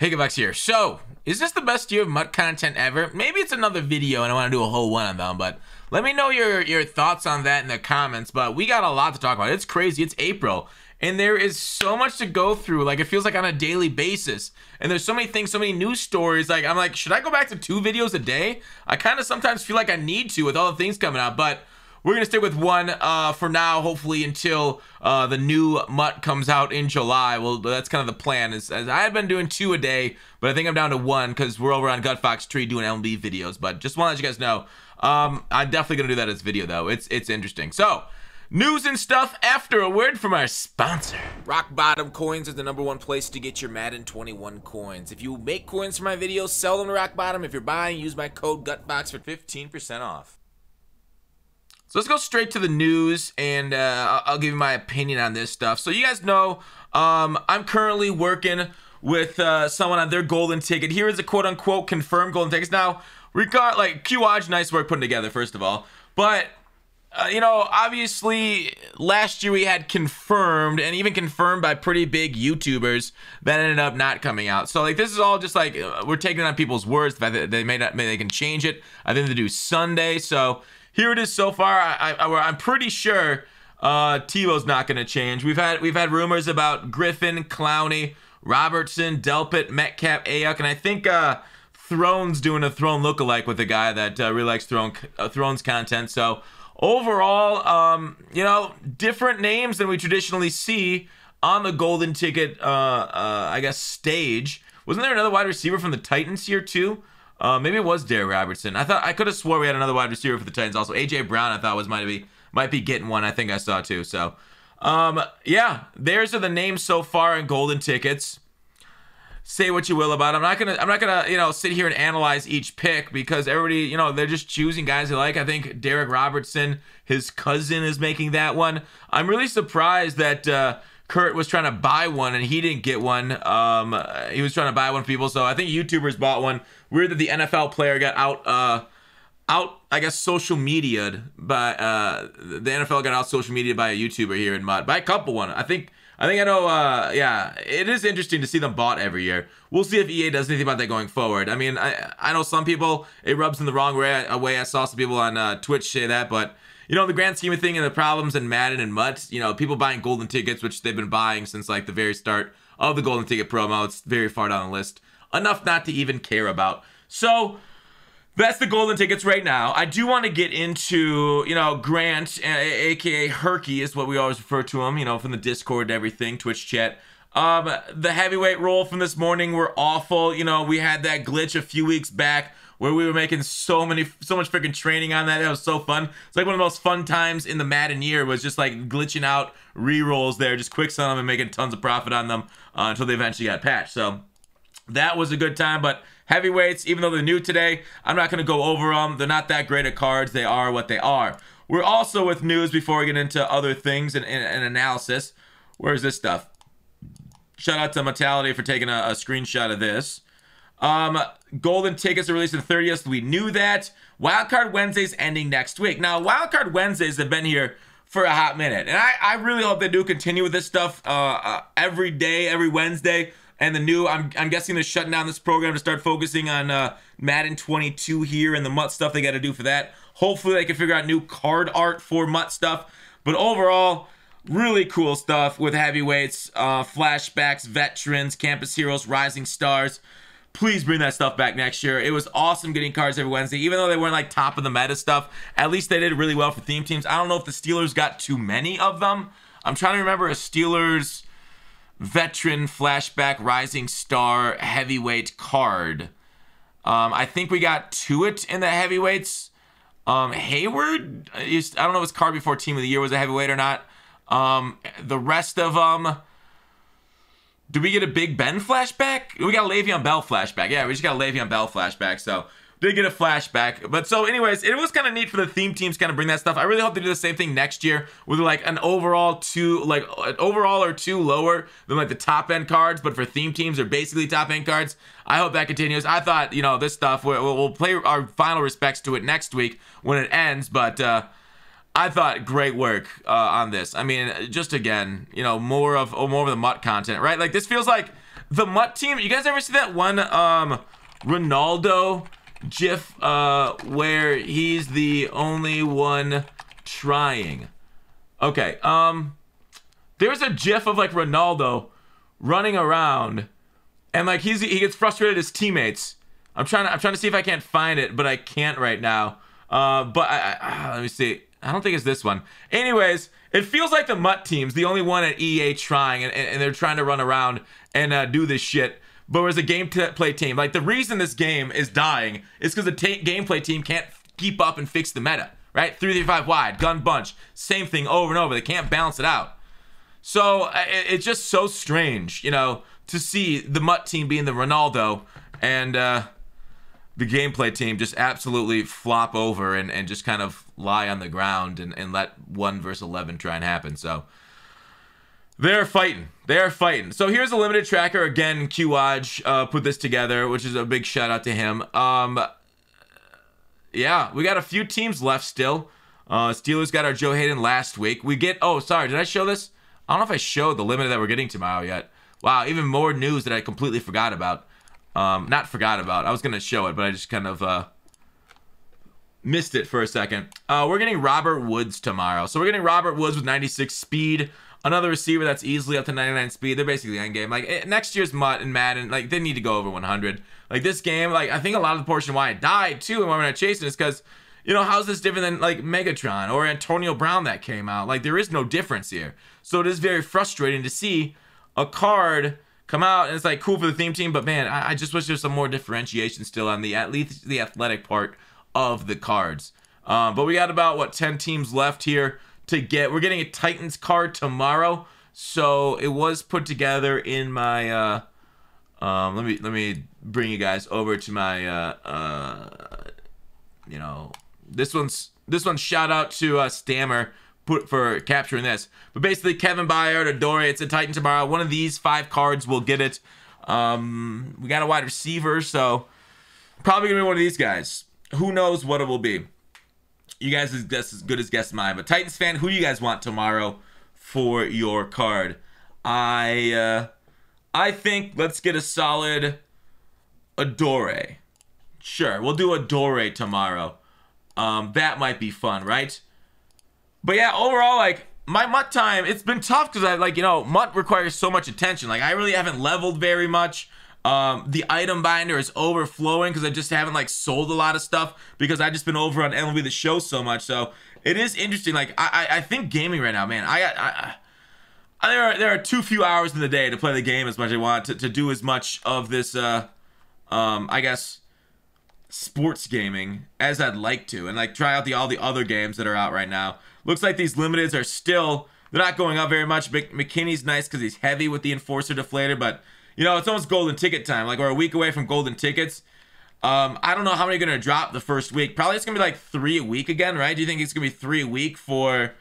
Higabucks here. So, is this the best year of Mutt content ever? Maybe it's another video and I want to do a whole one on them, but let me know your, your thoughts on that in the comments. But we got a lot to talk about. It's crazy. It's April. And there is so much to go through. Like, it feels like on a daily basis. And there's so many things, so many news stories. Like, I'm like, should I go back to two videos a day? I kind of sometimes feel like I need to with all the things coming out, but... We're going to stick with one uh, for now, hopefully until uh, the new mutt comes out in July. Well, that's kind of the plan. Is, as I have been doing two a day, but I think I'm down to one because we're over on Gut Fox Tree doing MLB videos. But just want to let you guys know, um, I'm definitely going to do that as video, though. It's, it's interesting. So, news and stuff after a word from our sponsor. Rock Bottom Coins is the number one place to get your Madden 21 coins. If you make coins for my videos, sell them to Rock Bottom. If you're buying, use my code GUTBOX for 15% off. So let's go straight to the news, and uh, I'll give you my opinion on this stuff. So you guys know um, I'm currently working with uh, someone on their golden ticket. Here is a quote unquote confirmed golden ticket. Now, we got like QOJ, nice work putting together, first of all. But, uh, you know, obviously last year we had confirmed and even confirmed by pretty big YouTubers that ended up not coming out. So, like, this is all just like we're taking on people's words. The fact that they may not, they can change it. I think they do Sunday. So, here it is so far. I, I, am pretty sure uh, Tebow's not going to change. We've had we've had rumors about Griffin, Clowney, Robertson, Delpit, Metcalf, Ayuk, and I think uh, Thrones doing a Throne lookalike with a guy that uh, really likes Throne uh, Thrones content. So overall, um, you know, different names than we traditionally see on the Golden Ticket, uh, uh, I guess, stage. Wasn't there another wide receiver from the Titans here too? Uh, maybe it was Derek Robertson. I thought I could have swore we had another wide receiver for the Titans. Also, AJ Brown, I thought was might be might be getting one. I think I saw too. So, um, yeah, there's are the names so far in golden tickets. Say what you will about. It. I'm not gonna. I'm not gonna. You know, sit here and analyze each pick because everybody. You know, they're just choosing guys they like. I think Derek Robertson, his cousin, is making that one. I'm really surprised that. Uh, Kurt was trying to buy one and he didn't get one. Um, he was trying to buy one for people, so I think YouTubers bought one. Weird that the NFL player got out. Uh, out, I guess, social media by uh, the NFL got out social media by a YouTuber here in Mud by a couple one. I think I think I know. Uh, yeah, it is interesting to see them bought every year. We'll see if EA does anything about that going forward. I mean, I I know some people it rubs in the wrong way. Uh, way. I saw some people on uh, Twitch say that, but you know, in the grand scheme of thing and the problems and Madden and Mutt, you know, people buying golden tickets, which they've been buying since like the very start of the golden ticket promo. It's very far down the list. Enough not to even care about. So that's the golden tickets right now. I do want to get into, you know, Grant, aka Herky is what we always refer to him, you know, from the Discord and everything, Twitch chat. Um, the heavyweight roll from this morning were awful. You know, we had that glitch a few weeks back where we were making so many, so much freaking training on that. That was so fun. It's like one of the most fun times in the Madden year was just like glitching out re rolls there, just quick selling them and making tons of profit on them uh, until they eventually got patched. So that was a good time, but heavyweights, even though they're new today, I'm not going to go over them. They're not that great at cards. They are what they are. We're also with news before we get into other things and, and, and analysis. Where's this stuff? Shout out to Metality for taking a, a screenshot of this. Um, golden tickets are released on the 30th. We knew that. Wildcard Wednesday's ending next week. Now, Wildcard Wednesdays have been here for a hot minute. And I, I really hope they do continue with this stuff uh, uh, every day, every Wednesday. And the new, I'm, I'm guessing they're shutting down this program to start focusing on uh, Madden 22 here and the Mutt stuff they got to do for that. Hopefully, they can figure out new card art for Mutt stuff. But overall, really cool stuff with heavyweights, uh, flashbacks, veterans, campus heroes, rising stars please bring that stuff back next year. It was awesome getting cards every Wednesday, even though they weren't like top of the meta stuff. At least they did really well for theme teams. I don't know if the Steelers got too many of them. I'm trying to remember a Steelers veteran flashback rising star heavyweight card. Um, I think we got to it in the heavyweights. Um, Hayward, I don't know if his card before team of the year was a heavyweight or not. Um, the rest of them do we get a Big Ben flashback? We got a Le'Veon Bell flashback. Yeah, we just got a Le'Veon Bell flashback. So did get a flashback. But so, anyways, it was kind of neat for the theme teams kind of bring that stuff. I really hope they do the same thing next year with like an overall two, like an overall or two lower than like the top end cards, but for theme teams are basically top end cards. I hope that continues. I thought, you know, this stuff, we'll, we'll play our final respects to it next week when it ends, but, uh, I thought great work uh, on this. I mean, just again, you know, more of oh, more of the mutt content, right? Like this feels like the mutt team. You guys ever see that one um, Ronaldo GIF uh, where he's the only one trying? Okay. Um, there's a GIF of like Ronaldo running around, and like he's he gets frustrated at his teammates. I'm trying to I'm trying to see if I can't find it, but I can't right now. Uh, but I, I, ah, let me see. I don't think it's this one. Anyways, it feels like the Mutt team's the only one at EA trying, and, and they're trying to run around and uh, do this shit. But as a gameplay team, like the reason this game is dying is because the gameplay team can't keep up and fix the meta, right? Three, three, five wide, gun bunch, same thing over and over. They can't balance it out. So it, it's just so strange, you know, to see the Mutt team being the Ronaldo and. Uh, the gameplay team just absolutely flop over and, and just kind of lie on the ground and, and let 1 versus 11 try and happen. So they're fighting. They're fighting. So here's a limited tracker. Again, QWaj uh, put this together, which is a big shout out to him. Um, yeah, we got a few teams left still. Uh, Steelers got our Joe Hayden last week. We get, oh, sorry, did I show this? I don't know if I showed the limited that we're getting tomorrow yet. Wow, even more news that I completely forgot about. Um, not forgot about. I was gonna show it, but I just kind of uh, missed it for a second. Uh, we're getting Robert Woods tomorrow, so we're getting Robert Woods with 96 speed. Another receiver that's easily up to 99 speed. They're basically end game. Like eh, next year's Mutt and Madden, like they need to go over 100. Like this game, like I think a lot of the portion why I died too and why we're not chasing is because you know, how's this different than like Megatron or Antonio Brown that came out? Like, there is no difference here. So it is very frustrating to see a card come out and it's like cool for the theme team, but man, I, I just wish there's some more differentiation still on the at least the athletic part of the cards. Um, but we got about what 10 teams left here to get. We're getting a Titans card tomorrow, so it was put together in my. Uh, um, let me let me bring you guys over to my. Uh, uh, you know, this one's this one's shout out to uh, Stammer put for capturing this. But basically, Kevin Byard or Dory, it's a Titan tomorrow. One of these five cards will get it. Um, we got a wide receiver, so probably gonna be one of these guys. Who knows what it will be? You guys is just as good as guess mine. But Titans fan, who do you guys want tomorrow for your card? I uh, I think let's get a solid Adore. Sure, we'll do Adore tomorrow. Um, that might be fun, right? But yeah, overall, like my mutt time, it's been tough because I like you know mutt requires so much attention. Like I really haven't leveled very much. Um, the item binder is overflowing because I just haven't like sold a lot of stuff because I've just been over on MLB the show so much. So it is interesting. Like I, I, I think gaming right now, man. I, I, I there are there are too few hours in the day to play the game as much as I want to, to do as much of this uh um I guess sports gaming as I'd like to and like try out the all the other games that are out right now. Looks like these limiteds are still, they're not going up very much. McKinney's nice because he's heavy with the Enforcer deflator, but, you know, it's almost golden ticket time. Like, we're a week away from golden tickets. Um, I don't know how many are going to drop the first week. Probably it's going to be like three a week again, right? Do you think it's going to be three a week for,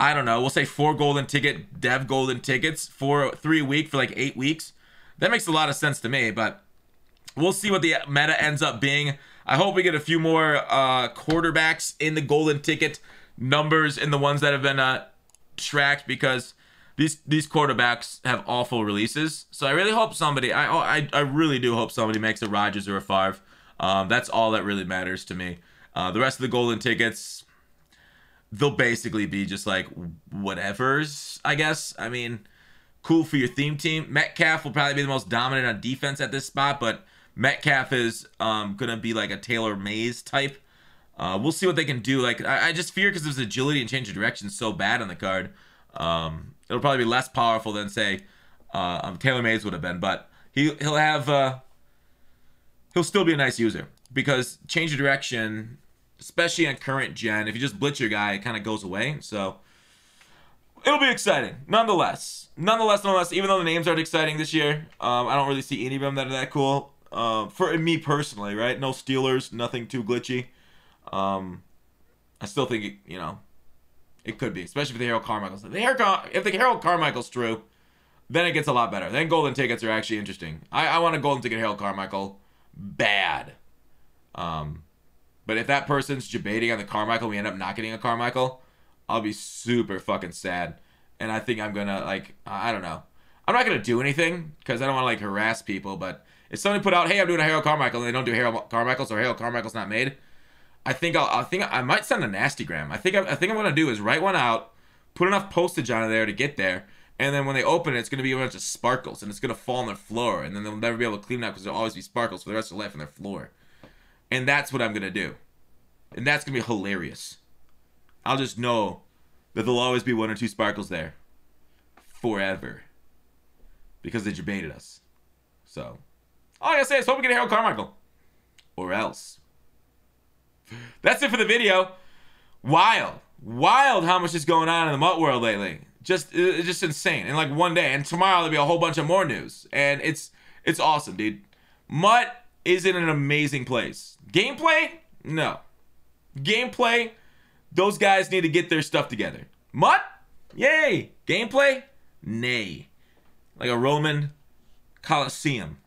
I don't know, we'll say four golden ticket, dev golden tickets, for three a week for like eight weeks? That makes a lot of sense to me, but we'll see what the meta ends up being. I hope we get a few more uh, quarterbacks in the golden ticket numbers and the ones that have been uh, tracked because these these quarterbacks have awful releases. So I really hope somebody. I I, I really do hope somebody makes a Rogers or a Favre. Um, that's all that really matters to me. Uh, the rest of the golden tickets, they'll basically be just like whatever's. I guess. I mean, cool for your theme team. Metcalf will probably be the most dominant on defense at this spot, but Metcalf is um, gonna be like a Taylor Mays type uh, we'll see what they can do. Like I, I just fear because his agility and change of direction so bad on the card, um, it'll probably be less powerful than say uh, um, Taylor Mays would have been. But he he'll have uh, he'll still be a nice user because change of direction, especially on current gen, if you just blitz your guy, it kind of goes away. So it'll be exciting, nonetheless. Nonetheless, nonetheless, even though the names aren't exciting this year, um, I don't really see any of them that are that cool. Uh, for me personally, right? No Steelers, nothing too glitchy. Um, I still think it, you know it could be, especially if the Harold Carmichael's the Harold if the Harold Carmichael's true, then it gets a lot better. Then golden tickets are actually interesting. I, I want a golden ticket Harold Carmichael bad. Um, but if that person's debating on the Carmichael, we end up not getting a Carmichael. I'll be super fucking sad, and I think I'm gonna like I don't know. I'm not gonna do anything because I don't want to like harass people. But if somebody put out, "Hey, I'm doing a Harold Carmichael," and they don't do Harold Carmichael, so Harold Carmichael's not made, I think I'll, I think I might send a nasty gram. I think I, I think I'm gonna do is write one out, put enough postage on it there to get there, and then when they open it, it's gonna be a bunch of sparkles, and it's gonna fall on their floor, and then they'll never be able to clean it up because there'll always be sparkles for the rest of their life on their floor, and that's what I'm gonna do, and that's gonna be hilarious. I'll just know that there'll always be one or two sparkles there, forever, because they debated us. So, all I gotta say is hope we get Harold Carmichael, or else. That's it for the video. Wild, wild how much is going on in the mutt world lately. Just, just insane. In like one day, and tomorrow there'll be a whole bunch of more news, and it's, it's awesome, dude. Mutt is in an amazing place. Gameplay, no. Gameplay, those guys need to get their stuff together. Mutt, yay. Gameplay, nay. Like a Roman Colosseum.